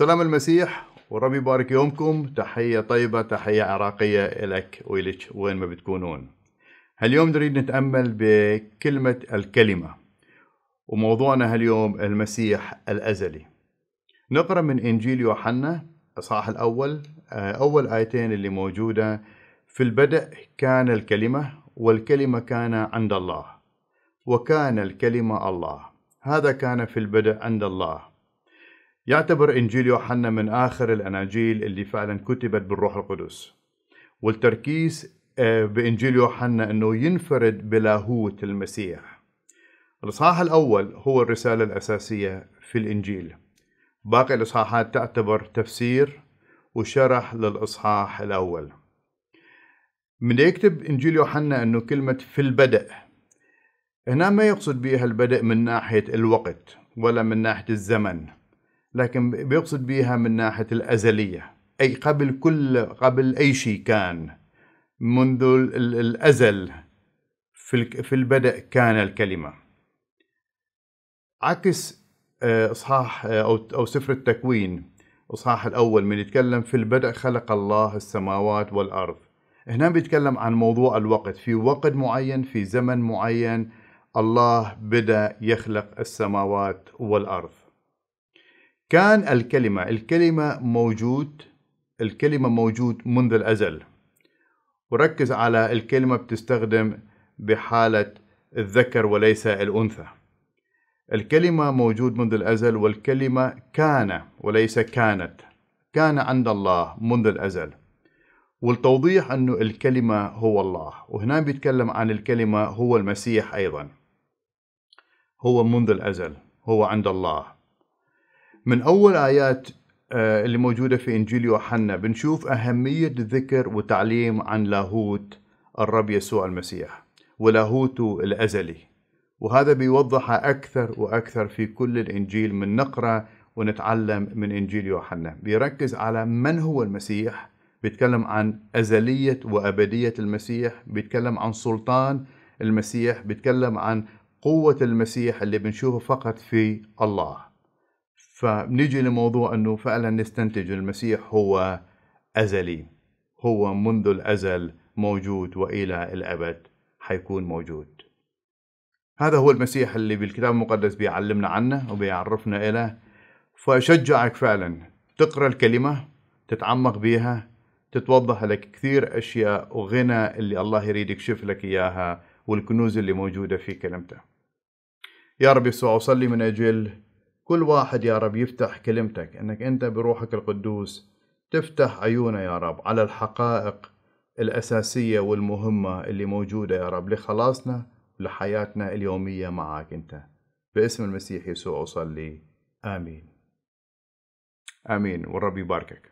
سلام المسيح وربي يبارك يومكم تحية طيبة تحية عراقية إلك ولك وين ما بتكونون هاليوم نريد نتأمل بكلمة الكلمة وموضوعنا هاليوم المسيح الأزلي نقرأ من إنجيل يوحنا إصحاح الأول آه، أول آيتين اللي موجودة في البدء كان الكلمة والكلمة كان عند الله وكان الكلمة الله هذا كان في البدء عند الله يعتبر إنجيل يوحنا من آخر الأناجيل اللي فعلا كتبت بالروح القدس والتركيز آه، بإنجيل يوحنا أنه ينفرد بلاهوت المسيح الإصحاح الأول هو الرسالة الأساسية في الإنجيل باقي الإصحاحات تعتبر تفسير وشرح للإصحاح الأول من يكتب إنجيل يوحنا أنه كلمة في البدء هنا ما يقصد بها البدء من ناحية الوقت ولا من ناحية الزمن لكن بيقصد بها من ناحية الأزلية أي قبل كل قبل أي شيء كان منذ الأزل في البدء كان الكلمة عكس آه، إصحاح آه، أو سفر التكوين إصحاح الأول من يتكلم في البدء خلق الله السماوات والأرض هنا بيتكلم عن موضوع الوقت في وقت معين في زمن معين الله بدأ يخلق السماوات والأرض كان الكلمة الكلمة موجود الكلمة موجود منذ الأزل وركز على الكلمة بتستخدم بحالة الذكر وليس الأنثى الكلمة موجود منذ الأزل والكلمة كان وليس كانت كان عند الله منذ الأزل والتوضيح أن الكلمة هو الله وهنا بيتكلم عن الكلمة هو المسيح أيضا هو منذ الأزل هو عند الله من أول آيات آه، اللي موجودة في إنجيل يوحنا بنشوف أهمية الذكر وتعليم عن لاهوت الرب يسوع المسيح ولاهوته الأزلي وهذا بيوضح أكثر وأكثر في كل الإنجيل من نقرأ ونتعلم من إنجيل يوحنا بيركز على من هو المسيح بيتكلم عن أزلية وأبدية المسيح بيتكلم عن سلطان المسيح بيتكلم عن قوة المسيح اللي بنشوفه فقط في الله فبنيجي لموضوع انه فعلا نستنتج المسيح هو ازلي هو منذ الازل موجود والى الابد حيكون موجود هذا هو المسيح اللي بالكتاب المقدس بيعلمنا عنه وبيعرفنا إله فشجعك فعلا تقرأ الكلمة تتعمق بيها تتوضح لك كثير أشياء وغنى اللي الله يريد يكشف لك إياها والكنوز اللي موجودة في كلمته يا رب يسوع أصلي من أجل كل واحد يا رب يفتح كلمتك انك انت بروحك القدوس تفتح عيونه يا رب على الحقائق الاساسيه والمهمه اللي موجوده يا رب لخلاصنا ولحياتنا اليوميه معك انت باسم المسيح يسوع اصلي امين امين والرب يباركك